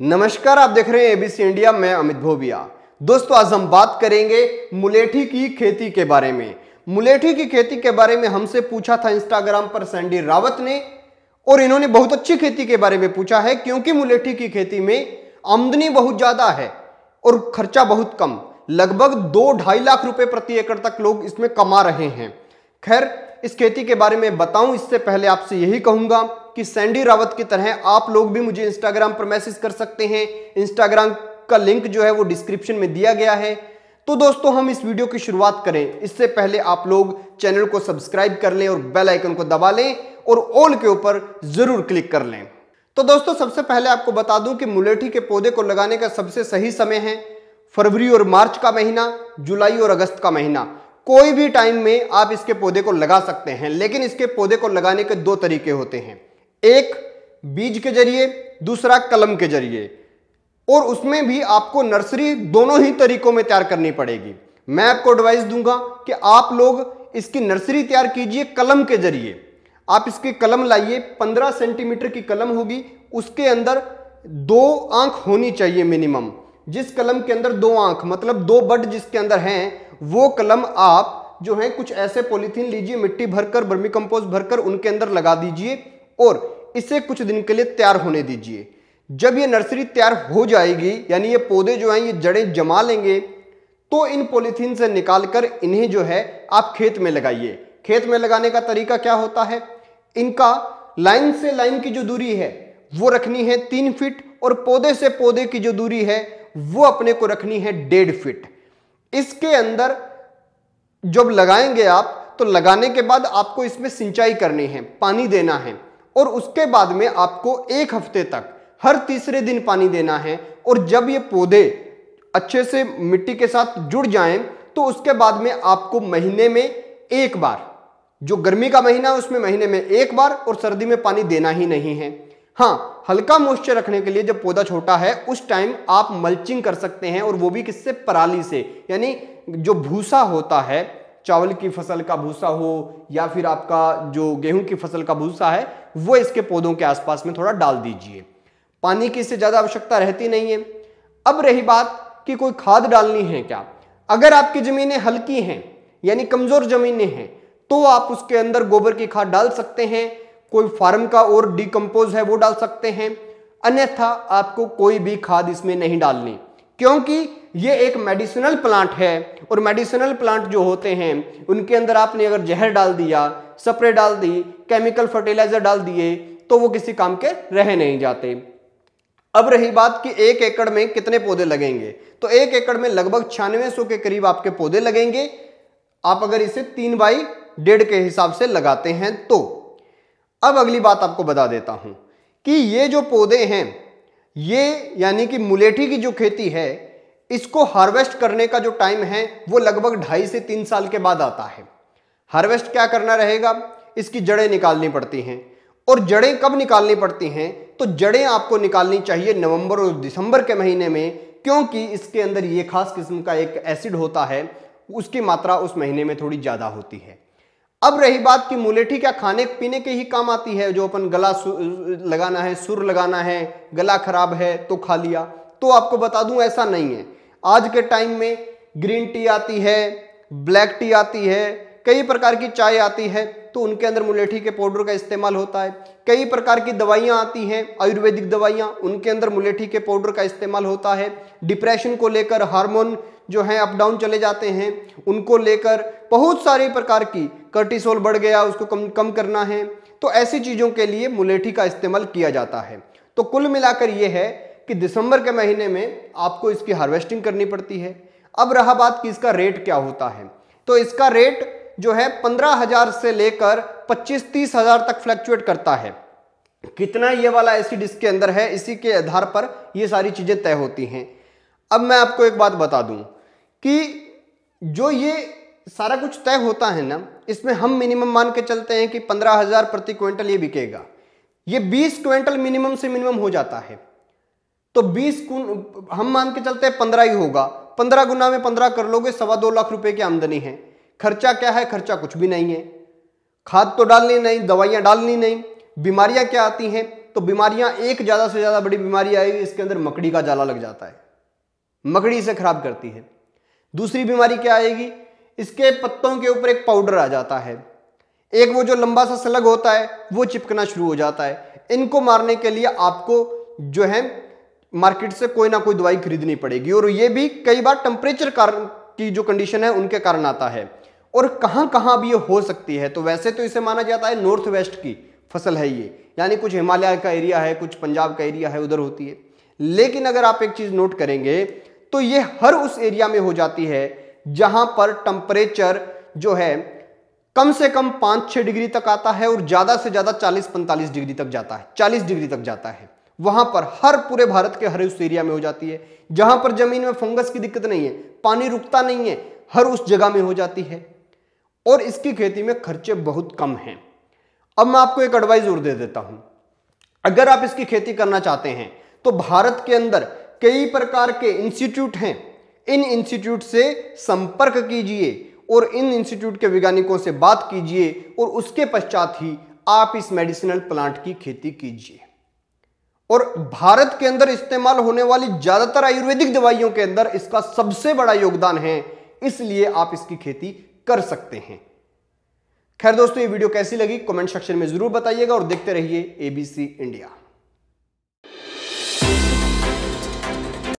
नमस्कार आप देख रहे हैं एबीसी इंडिया मैं अमित भोबिया दोस्तों आज हम बात करेंगे मुलेठी की खेती के बारे में मुलेठी की खेती के बारे में हमसे पूछा था इंस्टाग्राम पर सैंडी रावत ने और इन्होंने बहुत अच्छी खेती के बारे में पूछा है क्योंकि मुलेठी की खेती में आमदनी बहुत ज्यादा है और खर्चा बहुत कम लगभग दो ढाई लाख रुपए प्रति एकड़ तक लोग इसमें कमा रहे हैं खैर इस खेती के बारे में बताऊं इससे पहले आपसे यही कहूंगा कि सैंडी रावत की तरह आप लोग भी मुझे इंस्टाग्राम पर मैसेज कर सकते हैं इंस्टाग्राम का लिंक जो है वो डिस्क्रिप्शन में दिया गया है तो दोस्तों हम इस वीडियो की शुरुआत करें इससे पहले आप लोग चैनल को सब्सक्राइब कर लें और बेल आइकन को दबा लें और ऑल के ऊपर जरूर क्लिक कर लें तो दोस्तों सबसे पहले आपको बता दूं कि मुलेठी के पौधे को लगाने का सबसे सही समय है फरवरी और मार्च का महीना जुलाई और अगस्त का महीना कोई भी टाइम में आप इसके पौधे को लगा सकते हैं लेकिन इसके पौधे को लगाने के दो तरीके होते हैं एक बीज के जरिए दूसरा कलम के जरिए और उसमें भी आपको नर्सरी दोनों ही तरीकों में तैयार करनी पड़ेगी मैं आपको एडवाइस दूंगा कि आप लोग इसकी नर्सरी तैयार कीजिए कलम के जरिए आप इसकी कलम लाइए 15 सेंटीमीटर की कलम होगी उसके अंदर दो आंख होनी चाहिए मिनिमम जिस कलम के अंदर दो आंख मतलब दो बड जिसके अंदर हैं वो कलम आप जो है कुछ ऐसे पॉलीथीन लीजिए मिट्टी भरकर बर्मी कंपोस्ट भरकर उनके अंदर लगा दीजिए और इसे कुछ दिन के लिए तैयार होने दीजिए जब ये नर्सरी तैयार हो जाएगी यानी ये पौधे जो हैं ये जड़ें जमा लेंगे तो इन पॉलीथीन से निकालकर इन्हें जो है आप खेत में लगाइए खेत में लगाने का तरीका क्या होता है इनका लाइन से लाइन की जो दूरी है वो रखनी है तीन फिट और पौधे से पौधे की जो दूरी है वो अपने को रखनी है डेढ़ फिट इसके अंदर जब लगाएंगे आप तो लगाने के बाद आपको इसमें सिंचाई करनी है पानी देना है और उसके बाद में आपको एक हफ्ते तक हर तीसरे दिन पानी देना है और जब ये पौधे अच्छे से मिट्टी के साथ जुड़ जाएं तो उसके बाद में आपको महीने में एक बार जो गर्मी का महीना है उसमें महीने में एक बार और सर्दी में पानी देना ही नहीं है हाँ हल्का मॉइस्चर रखने के लिए जब पौधा छोटा है उस टाइम आप मल्चिंग कर सकते हैं और वो भी किससे पराली से यानी जो भूसा होता है चावल की फसल का भूसा हो या फिर आपका जो गेहूं की फसल का भूसा है वो इसके पौधों के आसपास में थोड़ा डाल दीजिए पानी की इससे ज़्यादा आवश्यकता रहती नहीं है अब रही बात कि कोई खाद डालनी है क्या अगर आपकी ज़मीनें हल्की हैं यानी कमज़ोर ज़मीनें हैं तो आप उसके अंदर गोबर की खाद डाल सकते हैं कोई फार्म का और डिकम्पोज है वो डाल सकते हैं अन्यथा आपको कोई भी खाद इसमें नहीं डालनी क्योंकि ये एक मेडिसिनल प्लांट है और मेडिसिनल प्लांट जो होते हैं उनके अंदर आपने अगर जहर डाल दिया स्प्रे डाल दी केमिकल फर्टिलाइजर डाल दिए तो वो किसी काम के रह नहीं जाते अब रही बात कि एक एकड़ में कितने पौधे लगेंगे तो एक एकड़ में लगभग छियानवे के करीब आपके पौधे लगेंगे आप अगर इसे तीन बाई डेढ़ के हिसाब से लगाते हैं तो अब अगली बात आपको बता देता हूं कि ये जो पौधे हैं ये यानी कि मुलेठी की जो खेती है इसको हार्वेस्ट करने का जो टाइम है वो लगभग ढाई से तीन साल के बाद आता है हार्वेस्ट क्या करना रहेगा इसकी जड़ें निकालनी पड़ती हैं और जड़ें कब निकालनी पड़ती हैं तो जड़ें आपको निकालनी चाहिए नवंबर और दिसंबर के महीने में क्योंकि इसके अंदर ये खास किस्म का एक एसिड होता है उसकी मात्रा उस महीने में थोड़ी ज़्यादा होती है अब रही बात कि मुलेठी क्या खाने पीने के ही काम आती है जो अपन गला लगाना है सुर लगाना है गला खराब है तो खा लिया तो आपको बता दूं ऐसा नहीं है आज के टाइम में ग्रीन टी आती है ब्लैक टी आती है कई प्रकार की चाय आती है तो उनके अंदर मुलेठी के पाउडर का इस्तेमाल होता है कई प्रकार की दवाइयाँ आती हैं आयुर्वेदिक दवाइयाँ उनके अंदर मुलेठी के पाउडर का इस्तेमाल होता है डिप्रेशन को लेकर हार्मोन जो हैं अप डाउन चले जाते हैं उनको लेकर बहुत सारी प्रकार की कर्टिसोल बढ़ गया उसको कम कम करना है तो ऐसी चीज़ों के लिए मुलेठी का इस्तेमाल किया जाता है तो कुल मिलाकर यह है कि दिसंबर के महीने में आपको इसकी हार्वेस्टिंग करनी पड़ती है अब रहा बात कि इसका रेट क्या होता है तो इसका रेट जो है पंद्रह हजार से लेकर पच्चीस तीस हजार तक फ्लैक्चुएट करता है कितना ये वाला एसिड इसके अंदर है इसी के आधार पर ये सारी चीज़ें तय होती हैं अब मैं आपको एक बात बता दूं कि जो ये सारा कुछ तय होता है ना इसमें हम मिनिमम मान के चलते हैं कि पंद्रह हजार प्रति क्विंटल ये बिकेगा ये बीस क्विंटल मिनिमम से मिनिमम हो जाता है तो बीस गुण हम मान के चलते हैं पंद्रह ही होगा पंद्रह गुना में पंद्रह कर लोगे सवा दो लाख रुपए की आमदनी है खर्चा क्या है खर्चा कुछ भी नहीं है खाद तो डालनी नहीं दवाइयां डालनी नहीं बीमारियां क्या आती हैं तो बीमारियां एक ज़्यादा से ज़्यादा बड़ी बीमारी आएगी इसके अंदर मकड़ी का जाला लग जाता है मकड़ी इसे खराब करती है दूसरी बीमारी क्या आएगी इसके पत्तों के ऊपर एक पाउडर आ जाता है एक वो जो लंबा सा सलग होता है वो चिपकना शुरू हो जाता है इनको मारने के लिए आपको जो है मार्केट से कोई ना कोई दवाई खरीदनी पड़ेगी और ये भी कई बार टेम्परेचर कारण की जो कंडीशन है उनके कारण आता है और कहाँ कहाँ भी ये हो सकती है तो वैसे तो इसे माना जाता है नॉर्थ वेस्ट की फसल है ये यानी कुछ हिमालय का एरिया है कुछ पंजाब का एरिया है उधर होती है लेकिन अगर आप एक चीज़ नोट करेंगे तो ये हर उस एरिया में हो जाती है जहां पर टेम्परेचर जो है कम से कम पांच छह डिग्री तक आता है और ज़्यादा से ज़्यादा चालीस पैंतालीस डिग्री तक जाता है चालीस डिग्री तक जाता है वहां पर हर पूरे भारत के हर उस एरिया में हो जाती है जहां पर जमीन में फंगस की दिक्कत नहीं है पानी रुकता नहीं है हर उस जगह में हो जाती है और इसकी खेती में खर्चे बहुत कम हैं अब मैं आपको एक एडवाइस और दे देता हूं अगर आप इसकी खेती करना चाहते हैं तो भारत के अंदर कई प्रकार के इंस्टीट्यूट हैं इन इंस्टीट्यूट से संपर्क कीजिए और इन इंस्टीट्यूट के वैज्ञानिकों से बात कीजिए और उसके पश्चात ही आप इस मेडिसिनल प्लांट की खेती कीजिए और भारत के अंदर इस्तेमाल होने वाली ज्यादातर आयुर्वेदिक दवाइयों के अंदर इसका सबसे बड़ा योगदान है इसलिए आप इसकी खेती कर सकते हैं खैर दोस्तों ये वीडियो कैसी लगी कमेंट सेक्शन में जरूर बताइएगा और देखते रहिए एबीसी इंडिया